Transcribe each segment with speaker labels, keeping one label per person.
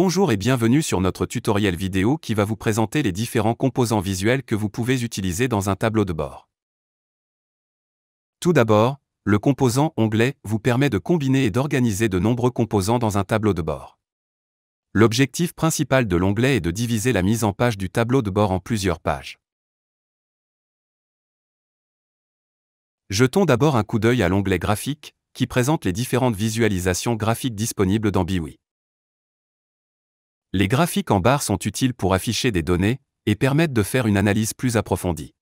Speaker 1: Bonjour et bienvenue sur notre tutoriel vidéo qui va vous présenter les différents composants visuels que vous pouvez utiliser dans un tableau de bord. Tout d'abord, le composant Onglet vous permet de combiner et d'organiser de nombreux composants dans un tableau de bord. L'objectif principal de l'onglet est de diviser la mise en page du tableau de bord en plusieurs pages. Jetons d'abord un coup d'œil à l'onglet Graphique, qui présente les différentes visualisations graphiques disponibles dans BIWI. Les graphiques en barres sont utiles pour afficher des données et permettent de faire une analyse plus approfondie.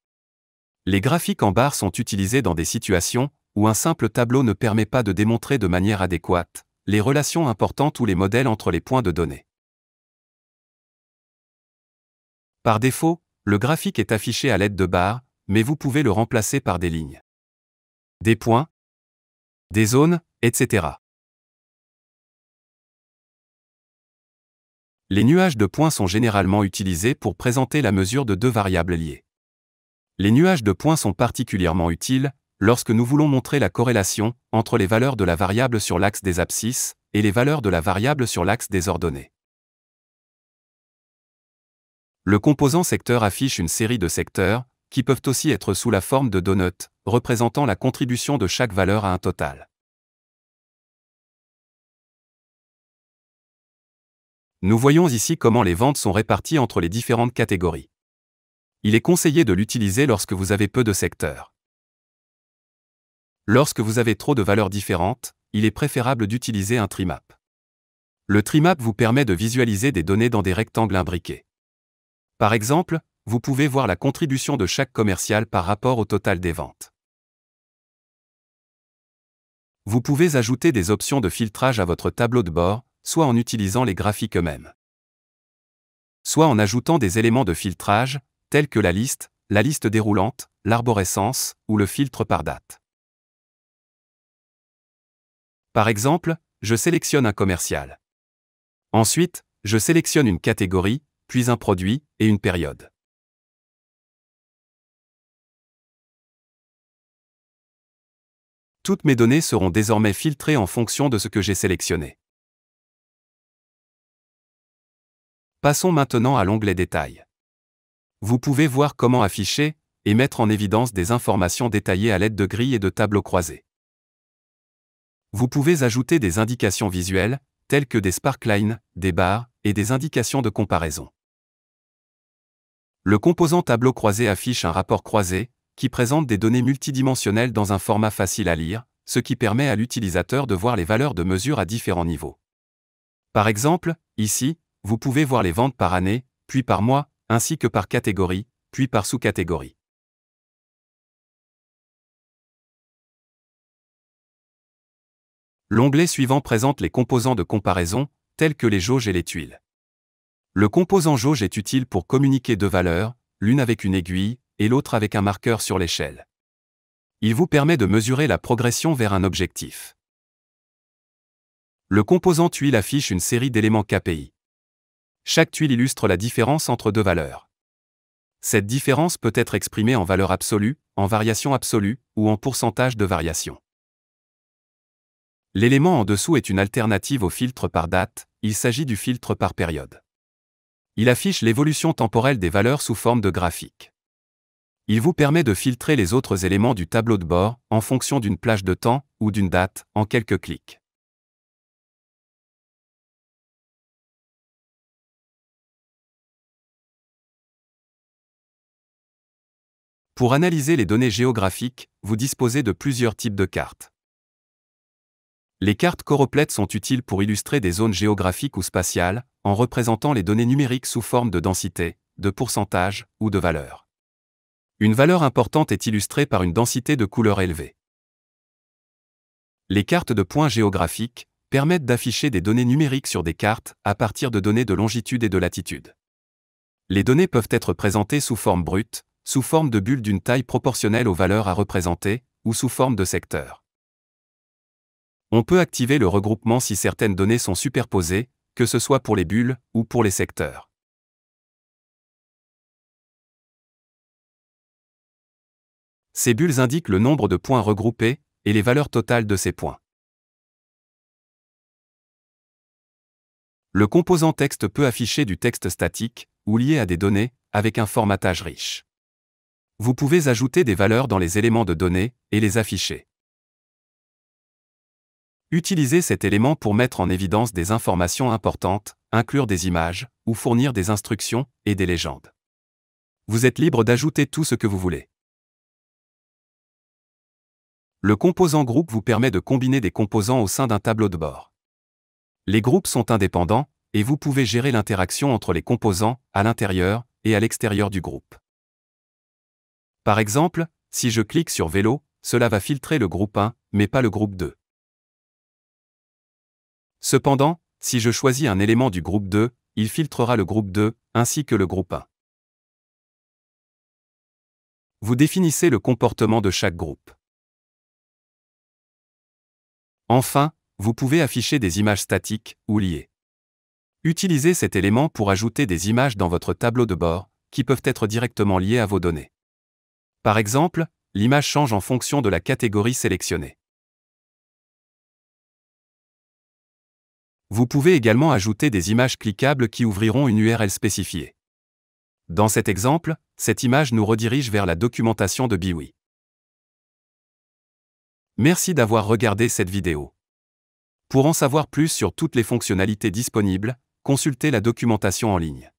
Speaker 1: Les graphiques en barres sont utilisés dans des situations où un simple tableau ne permet pas de démontrer de manière adéquate les relations importantes ou les modèles entre les points de données. Par défaut, le graphique est affiché à l'aide de barres,
Speaker 2: mais
Speaker 3: vous pouvez le remplacer par des lignes, des points, des zones, etc. Les nuages
Speaker 1: de points sont généralement utilisés pour présenter la mesure de deux variables liées. Les nuages de points sont particulièrement utiles lorsque nous voulons montrer la corrélation entre les valeurs de la variable sur l'axe des abscisses et les valeurs de la variable sur l'axe des ordonnées. Le composant secteur affiche une série de secteurs, qui peuvent aussi être sous la forme de donuts, représentant la contribution de chaque valeur à un total.
Speaker 2: Nous voyons ici comment
Speaker 1: les ventes sont réparties entre les différentes catégories. Il est conseillé de l'utiliser lorsque vous avez peu de secteurs. Lorsque vous avez trop de valeurs différentes, il est préférable d'utiliser un trimap. Le trimap vous permet de visualiser des données dans des rectangles imbriqués. Par exemple, vous pouvez voir la contribution de chaque commercial par rapport au total des ventes. Vous pouvez ajouter des options de filtrage à votre tableau de bord, soit en utilisant les graphiques eux-mêmes. Soit en ajoutant des éléments de filtrage, tels que la liste, la liste déroulante, l'arborescence ou le filtre par date. Par exemple, je sélectionne un commercial. Ensuite, je sélectionne une catégorie, puis un produit et une période.
Speaker 3: Toutes mes données seront désormais filtrées en fonction de ce que j'ai sélectionné.
Speaker 1: Passons maintenant à l'onglet Détails. Vous pouvez voir comment afficher et mettre en évidence des informations détaillées à l'aide de grilles et de tableaux croisés. Vous pouvez ajouter des indications visuelles, telles que des sparklines, des barres et des indications de comparaison. Le composant tableau croisé affiche un rapport croisé, qui présente des données multidimensionnelles dans un format facile à lire, ce qui permet à l'utilisateur de voir les valeurs de mesure à différents niveaux. Par exemple, ici, vous pouvez voir les ventes par année, puis par mois, ainsi que par catégorie, puis par sous-catégorie. L'onglet suivant présente les composants de comparaison, tels que les jauges et les tuiles. Le composant jauge est utile pour communiquer deux valeurs, l'une avec une aiguille et l'autre avec un marqueur sur l'échelle. Il vous permet de mesurer la progression vers un objectif. Le composant tuile affiche une série d'éléments KPI. Chaque tuile illustre la différence entre deux valeurs. Cette différence peut être exprimée en valeur absolue, en variation absolue ou en pourcentage de variation. L'élément en dessous est une alternative au filtre par date, il s'agit du filtre par période. Il affiche l'évolution temporelle des valeurs sous forme de graphique. Il vous permet de filtrer les autres éléments du tableau de bord en fonction d'une plage de temps ou d'une date en quelques
Speaker 2: clics.
Speaker 3: Pour analyser
Speaker 1: les données géographiques, vous disposez de plusieurs types de cartes. Les cartes coroplètes sont utiles pour illustrer des zones géographiques ou spatiales, en représentant les données numériques sous forme de densité, de pourcentage ou de valeur. Une valeur importante est illustrée par une densité de couleur élevée. Les cartes de points géographiques permettent d'afficher des données numériques sur des cartes à partir de données de longitude et de latitude. Les données peuvent être présentées sous forme brute, sous forme de bulles d'une taille proportionnelle aux valeurs à représenter, ou sous forme de secteurs. On peut activer le regroupement si certaines données sont superposées, que ce soit pour les bulles ou pour les secteurs.
Speaker 3: Ces bulles indiquent le nombre de points regroupés et les valeurs totales de ces points.
Speaker 2: Le composant texte peut afficher du texte
Speaker 1: statique ou lié à des données avec un formatage riche vous pouvez ajouter des valeurs dans les éléments de données et les afficher. Utilisez cet élément pour mettre en évidence des informations importantes, inclure des images, ou fournir des instructions et des légendes. Vous êtes libre d'ajouter tout ce que vous voulez. Le composant groupe vous permet de combiner des composants au sein d'un tableau de bord. Les groupes sont indépendants, et vous pouvez gérer l'interaction entre les composants, à l'intérieur et à l'extérieur du groupe. Par exemple, si je clique sur Vélo, cela va filtrer le groupe 1, mais pas le groupe 2. Cependant, si je choisis un élément du groupe 2, il filtrera le
Speaker 2: groupe
Speaker 3: 2, ainsi que le groupe 1. Vous définissez
Speaker 1: le comportement de chaque groupe. Enfin, vous pouvez afficher des images statiques ou liées. Utilisez cet élément pour ajouter des images dans votre tableau de bord, qui peuvent être directement liées à vos données. Par exemple, l'image change en fonction de la catégorie sélectionnée. Vous pouvez également ajouter des images cliquables qui ouvriront une URL spécifiée. Dans cet exemple, cette image nous redirige vers la documentation de Biwi. Merci d'avoir regardé cette vidéo. Pour en savoir plus sur toutes les fonctionnalités disponibles, consultez la documentation en ligne.